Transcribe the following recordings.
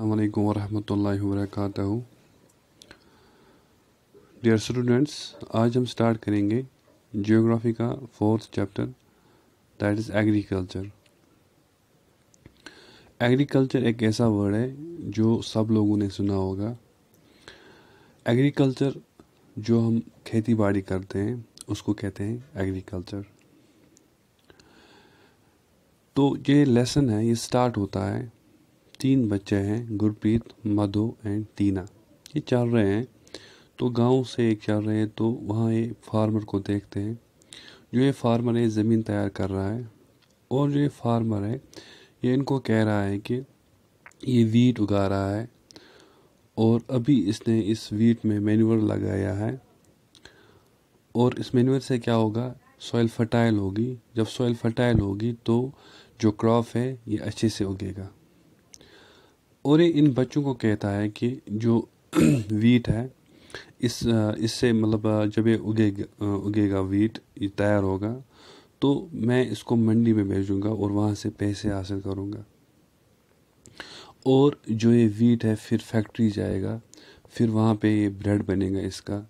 अल्लाम वरहमल work dear students आज हम स्टार्ट करेंगे जियोग्राफी का fourth chapter that is agriculture agriculture एक ऐसा वर्ड है जो सब लोगों ने सुना होगा एग्रीकल्चर जो हम खेती बाड़ी करते हैं उसको कहते हैं एग्रीकल्चर तो ये लेसन है ये स्टार्ट होता है तीन बच्चे हैं गुरप्रीत मधु एंड टीना ये चल रहे हैं तो गांव से एक चल रहे हैं तो वहाँ ये फार्मर को देखते हैं जो ये फार्मर है ज़मीन तैयार कर रहा है और जो ये फार्मर है ये इनको कह रहा है कि ये वीट उगा रहा है और अभी इसने इस वीट में मैन्यूअर लगाया है और इस मैन्यूअर से क्या होगा सॉइल फर्टाइल होगी जब सॉइल फर्टाइल होगी तो जो क्रॉप है ये अच्छे से उगेगा और इन बच्चों को कहता है कि जो वीट है इस इससे मतलब जब ये उगेगा उगेगा वीट ये तैयार होगा तो मैं इसको मंडी में भेजूँगा और वहाँ से पैसे हासिल करूँगा और जो ये वीट है फिर फैक्ट्री जाएगा फिर वहाँ पे ये ब्रेड बनेगा इसका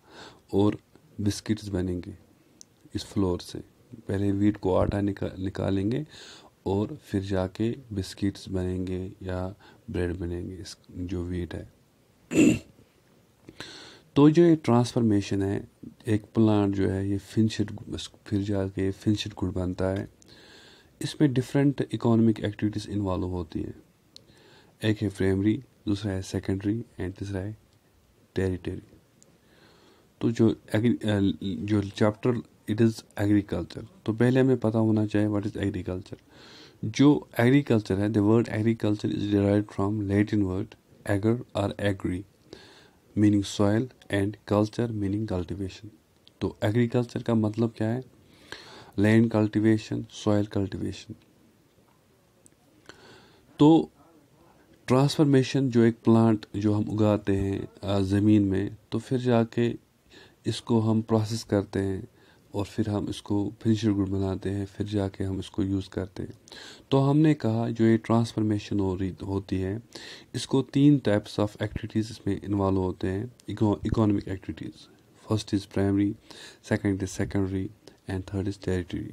और बिस्किट्स बनेंगे इस फ्लोर से पहले वीट को आटा निका निकालेंगे और फिर जाके बिस्किट्स बनेंगे या ब्रेड बनेंगे इस जो वीट है तो जो ये ट्रांसफॉर्मेशन है एक प्लांट जो है ये फिनशिड फिर जाके फिनशिड गुड़ बनता है इसमें डिफरेंट इकोनॉमिक एक्टिविटीज़ इन्वॉल्व होती हैं एक है प्राइमरी दूसरा है सेकेंडरी एंड तीसरा है टेरिटरी तो जो जो चैप्टर इट इज़ एग्रीकल्चर तो पहले हमें पता होना चाहिए व्हाट इज़ एग्रीकल्चर जो एग्रीकल्चर है the word agriculture is derive from Latin word ager or agri meaning soil and culture meaning cultivation तो एग्रीकल्चर का मतलब क्या है लैंड कल्टिवेशन सॉयल कल्टिवेशन तो ट्रांसफॉर्मेशन जो एक प्लांट जो हम उगाते हैं ज़मीन में तो फिर जाके इसको हम प्रोसेस करते हैं और फिर हम इसको फिनिशर गुड बनाते हैं फिर जाके हम इसको यूज़ करते हैं तो हमने कहा जो ये ट्रांसफॉर्मेशन हो रही होती है इसको तीन टाइप्स ऑफ एक्टिविटीज़ इसमें इन्वॉल्व होते हैं economic activities first is primary second is secondary and third is territory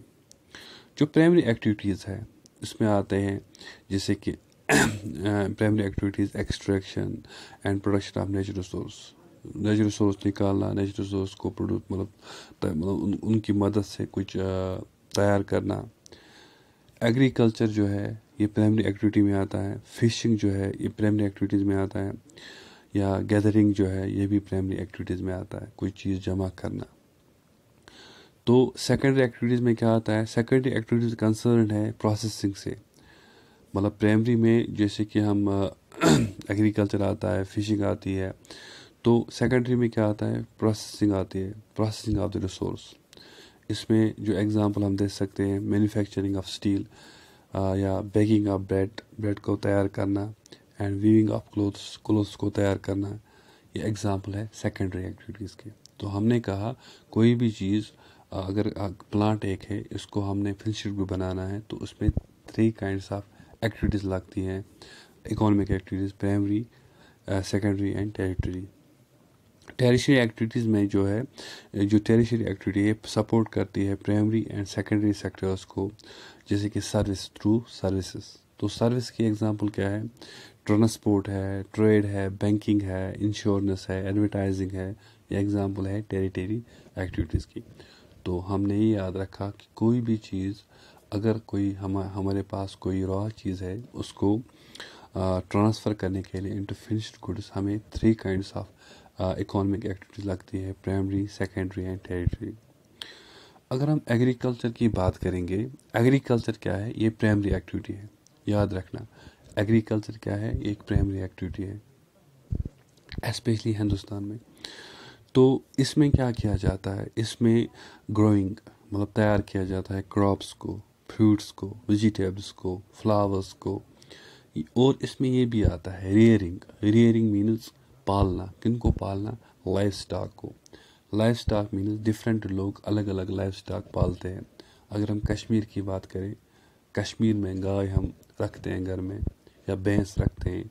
जो प्राइमरी एक्टिविटीज़ है इसमें आते हैं जैसे कि primary activities extraction and production of natural resource natural resource निकालना नेचुरल रिसोर्स को प्रोड्यूस मतलब मतलब उन, उनकी मदद से कुछ तैयार करना एग्रीकल्चर जो है ये प्राइमरी एक्टिविटी में आता है फिशिंग जो है ये प्राइमरी एक्टिविटीज़ में आता है या गैदरिंग जो है ये भी प्राइमरी एक्टिविटीज़ में आता है कोई चीज़ जमा करना तो सेकेंडरी एक्टिविटीज़ में क्या आता है सेकेंडरी एक्टिविटीज़ कंसर्न है प्रोसेसिंग से मतलब प्राइमरी में जैसे कि हम एग्रीकल्चर आता है फिशिंग आती है तो सेकेंडरी में क्या आता है प्रोसेसिंग आती है प्रोसेसिंग ऑफ द रिसोर्स इसमें जो एग्ज़ाम्पल हम दे सकते हैं मैन्युफैक्चरिंग ऑफ स्टील या बेकिंग ऑफ ब्रेड ब्रेड को तैयार करना and weaving of clothes clothes को तैयार करना ये एग्ज़ाम्पल है सेकेंडरी एक्टिविटीज़ के तो हमने कहा कोई भी चीज़ अगर प्लांट एक है इसको हमने फिनिशिंग भी बनाना है तो उसमें थ्री काइंड्स ऑफ एक्टिविटीज़ लगती हैं economic activities primary secondary and territory tertiary activities में जो है जो टेरिशरी एक्टिविटी है सपोर्ट करती है प्राइमरी एंड सेकेंडरी सेक्टर्स को जैसे कि सर्विस थ्रू सर्विसेज तो सर्विस की एग्जांपल क्या है ट्रांसपोर्ट है ट्रेड है बैंकिंग है इंश्योरेंस है एडवर्टाइजिंग है ये एग्ज़ाम्पल है टेरिटरी एक्टिविटीज़ की तो हमने ये याद रखा कि कोई भी चीज़ अगर कोई हम हमारे पास कोई रॉ चीज़ है उसको ट्रांसफ़र करने के लिए इंटू फिनिश्ड गुड्स हमें three kinds of economic activities लगती है प्राइमरी सेकेंडरी एंड टेरिटरी अगर हम एग्रीकल्चर की बात करेंगे एग्रीकल्चर क्या है ये प्राइमरी एक्टिविटी है याद रखना एग्रीकल्चर क्या है ये एक प्राइमरी एक्टिविटी है एस्पेशली हिंदुस्तान में तो इसमें क्या किया जाता है इसमें ग्रोइंग मतलब तैयार किया जाता है क्रॉप्स को फ्रूट्स को वेजिटेबल्स को फ्लावर्स को और इसमें ये भी आता है रेयरिंग रेयरिंग मीन्स पालना किन को पालना लाइफ स्टाक को लाइफ स्टाक मीन्स डिफरेंट लोग अलग अलग लाइफ स्टाक पालते हैं अगर हम कश्मीर की बात करें कश्मीर में गाय हम रखते हैं घर में या भैंस रखते हैं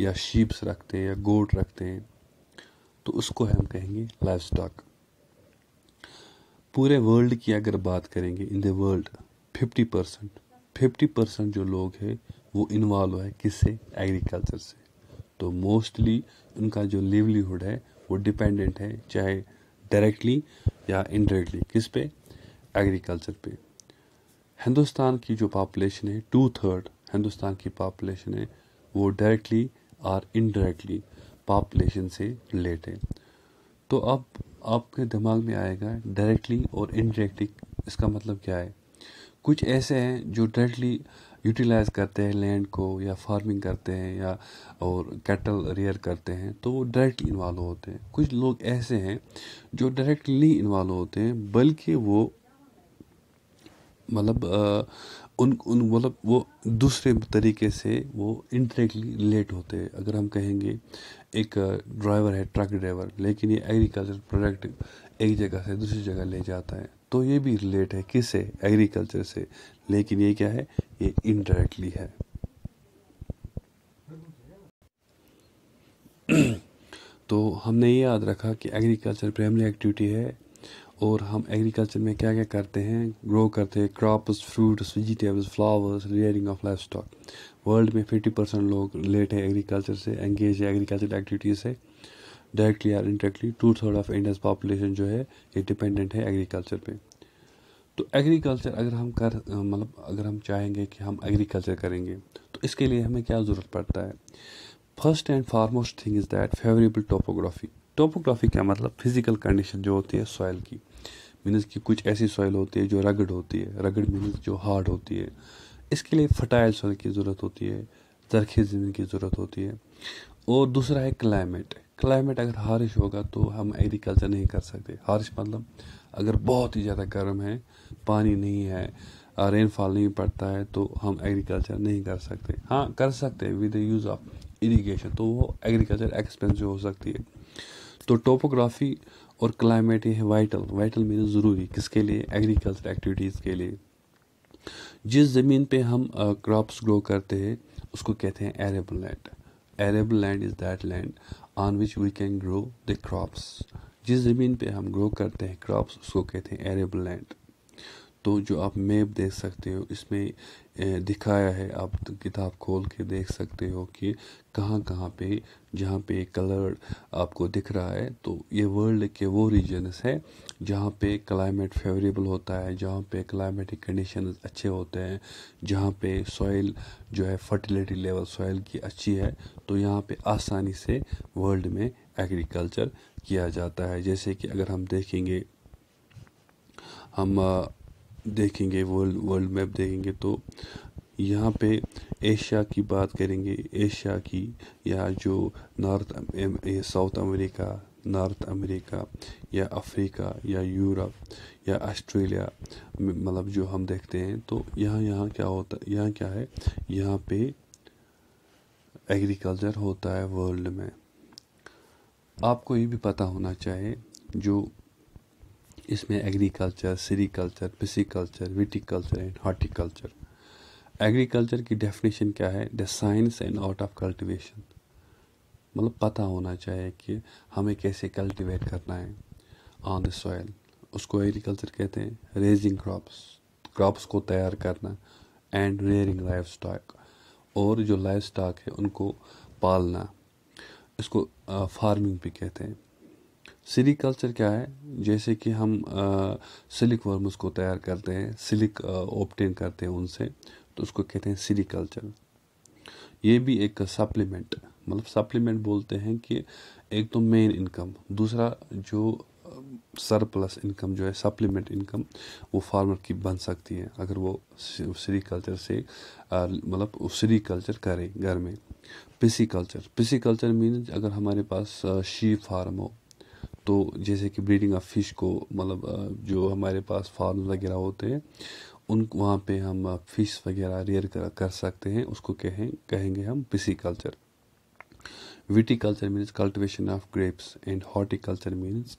या शीप्स रखते हैं या गोट रखते हैं तो उसको हम कहेंगे लाइफ स्टाक पूरे वर्ल्ड की अगर बात करेंगे in the world fifty percent fifty percent जो लोग हैं वो इन्वॉल्व है किससे एग्रीकल्चर से तो मोस्टली उनका जो लिवलीहुड है वो डिपेंडेंट है चाहे डायरेक्टली या इनडायरेक्टली किस पे एग्रीकल्चर पे हिंदुस्तान की जो पॉपुलेशन है टू थर्ड हिंदुस्तान की पॉपुलेशन है वो डायरेक्टली और इनडायरेक्टली पॉपुलेशन से रिलेट है तो अब आपके दिमाग में आएगा डायरेक्टली और इनडायरेक्टली इसका मतलब क्या है कुछ ऐसे हैं जो डायरेक्टली यूटिलाइज़ करते हैं लैंड को या फार्मिंग करते हैं या और कैटल रेयर करते हैं तो वो डायरेक्टली इन्वॉल्व होते हैं कुछ लोग ऐसे हैं जो डायरेक्टली नहीं इन्वॉल्व होते हैं बल्कि वो मतलब उन उन मतलब वो दूसरे तरीके से वो इनडायरेक्टली रिलेट होते हैं अगर हम कहेंगे एक ड्राइवर है ट्रक ड्राइवर लेकिन ये एग्रीकल्चर प्रोडक्ट एक जगह से दूसरी जगह ले जाता है तो ये भी रिलेट है किससे एग्रीकल्चर से लेकिन ये क्या है ये इनडायरेक्टली है तो हमने ये याद रखा कि एग्रीकल्चर प्राइमरी एक्टिविटी है और हम एग्रीकल्चर में क्या क्या करते हैं ग्रो करते हैं crops fruits vegetables flowers rearing of life stock world में फिफ्टी परसेंट लोग रिलेट है एग्रीकल्चर से एंगेज है एग्रीकल्चर एक्टिविटीज़ से डायरेक्टली या indirectly two third of India's population जो है ये डिपेंडेंट है एग्रीकल्चर पर तो एग्रीकल्चर अगर हम कर मतलब अगर हम चाहेंगे कि हम एग्रीकल्चर करेंगे तो इसके लिए हमें क्या ज़रूरत पड़ता है first and foremost thing is that favourable topography topography क्या मतलब फिज़िकल कंडीशन जो होती है सॉइल की मीनस कि कुछ ऐसी सॉइल होती है जो रगड़ होती है रगड़ मीनस जो हार्ड होती है इसके लिए फर्टाइल सॉइल की ज़रूरत होती है जरखी ज़मीन की ज़रूरत होती है और दूसरा है क्लाइमेट क्लाइमेट अगर हारिश होगा तो हम एग्रीकल्चर नहीं कर सकते हारिश मतलब अगर बहुत ही ज़्यादा गर्म है पानी नहीं है रेनफॉल नहीं पड़ता है तो हम एग्रीकल्चर नहीं कर सकते हाँ कर सकते हैं with the use of irrigation तो वो एग्रीकल्चर एक्सपेंसिव हो सकती है तो टोपोग्राफी और क्लाइमेट ये है वाइटल वाइटल मीन ज़रूरी किसके लिए एग्रीकल्चर एक्टिविटीज़ के लिए जिस ज़मीन पे हम क्रॉप्स ग्रो करते हैं उसको कहते हैं arable land arable land is that land on which we can grow the crops जिस ज़मीन पे हम ग्रो करते हैं क्रॉप्स उसको कहते हैं एरेबल लैंड तो जो आप मैप देख सकते हो इसमें दिखाया है आप तो किताब खोल के देख सकते हो कि कहाँ कहाँ पे जहाँ पे कलर आपको दिख रहा है तो ये वर्ल्ड के वो रीजन्स हैं जहाँ पे क्लाइमेट फेवरेबल होता है जहाँ पे क्लाइमेटिक कंडीशन अच्छे होते हैं जहाँ पे सॉइल जो है फर्टिलिटी लेवल सॉइल की अच्छी है तो यहाँ पे आसानी से वर्ल्ड में एग्रीकल्चर किया जाता है जैसे कि अगर हम देखेंगे हम देखेंगे वर्ल्ड वर्ल्ड मैप देखेंगे तो यहाँ पे एशिया की बात करेंगे एशिया की या जो North South America North America या अफ्रीका या यूरोप या ऑस्ट्रेलिया मतलब जो हम देखते हैं तो यहाँ यहाँ क्या होता है यहाँ क्या है यहाँ पे एग्रीकल्चर होता है वर्ल्ड में आपको ये भी पता होना चाहिए जो इसमें agriculture sericulture pisciculture viticulture and horticulture agriculture की डेफिनेशन क्या है the science and art of cultivation मतलब पता होना चाहिए कि हमें कैसे कल्टीवेट करना है ऑन द सॉयल उसको एग्रीकल्चर कहते हैं रेजिंग क्रॉप्स क्रॉप्स को तैयार करना एंड रेयरिंग लाइफ स्टॉक और जो लाइफ स्टॉक है उनको पालना इसको फार्मिंग भी कहते हैं सिलिकल्चर क्या है जैसे कि हम सिलिक वर्म उसको तैयार करते हैं सिलिक ऑप्टेन करते हैं उनसे तो उसको कहते हैं सिलिकल्चर ये भी एक सप्लीमेंट मतलब सप्लीमेंट बोलते हैं कि एक तो मेन इनकम दूसरा जो सरप्लस इनकम जो है सप्लीमेंट इनकम वो फार्मर की बन सकती है अगर वो कल्चर से मतलब कल्चर करे घर में पिसी कल्चर पिसी कल्चर मीन अगर हमारे पास शी फार्म हो तो जैसे कि ब्रीडिंग ऑफ फिश को मतलब जो हमारे पास फार्म वगैरह होते हैं उन वहाँ पे हम फिश वगैरह रेयर कर, कर सकते हैं उसको कहें कहेंगे हम pisciculture viticulture means cultivation of grapes and horticulture means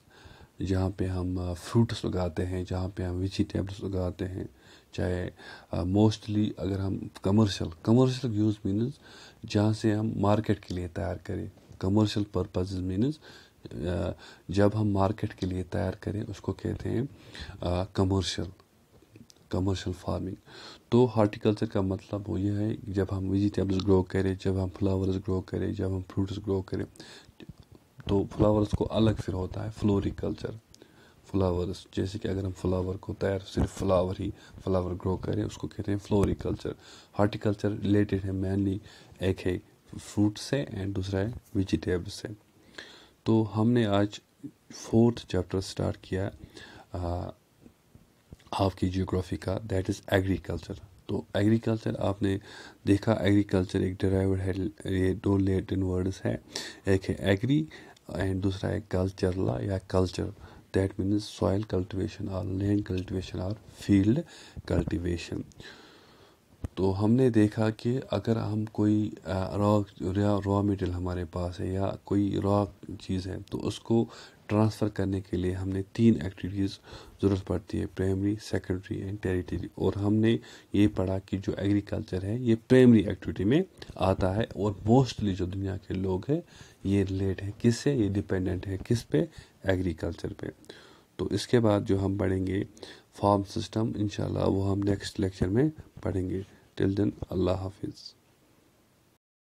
जहाँ पे हम फ्रूट्स उगाते हैं जहाँ पे हम वेजिटेबल्स उगाते हैं चाहे मोस्टली uh, अगर हम कमर्शियल कमर्शियल यूज़ मीन्स जहाँ से हम मार्केट के लिए तैयार करें कमर्शियल पर्पज मीन्स जब हम मार्केट के लिए तैयार करें उसको कहते हैं कमर्शियल कमर्शियल फार्मिंग तो हार्टिकल्चर का मतलब वो ये है जब हम वेजिटेबल्स ग्रो करें जब हम फ्लावर्स ग्रो करें जब हम फ्रूट्स ग्रो करें तो फ्लावर्स को अलग फिर होता है फ्लोरिकल्चर फ्लावर्स जैसे कि अगर हम फ्लावर को तैयार सिर्फ फ्लावर ही फ्लावर ग्रो करें उसको कहते हैं फ्लोरिकल्चर हार्टिकल्चर रिलेटेड है मेनली एक है फ्रूट से एंड दूसरा है वेजिटेबल से तो हमने आज फोर्थ चैप्टर स्टार्ट किया आपकी जियोग्राफी का दैट इज़ एग्रीकल्चर तो एग्रीकल्चर आपने देखा एग्रीकल्चर एक ड्राइवर है ये दो लेटिन वर्ड्स है एक है एग्री एंड दूसरा है कल्चरला या culture that means soil cultivation और लैंड कल्टिवेशन और फील्ड कल्टिवेशन तो हमने देखा कि अगर हम कोई रॉ रॉ मटेरियल हमारे पास है या कोई रॉ चीज़ है तो उसको ट्रांसफ़र करने के लिए हमने तीन एक्टिविटीज़ ज़रूरत पड़ती है प्राइमरी सेकेंडरी एंड टेरिटरी और हमने ये पढ़ा कि जो एग्रीकल्चर है ये प्राइमरी एक्टिविटी में आता है और मोस्टली जो दुनिया के लोग हैं ये रिलेट है किससे ये डिपेंडेंट है किस पे एग्रीकल्चर पे तो इसके बाद जो हम पढ़ेंगे फार्म सिस्टम इंशाल्लाह वो हम नेक्स्ट लेक्चर में पढ़ेंगे till then allah hafiz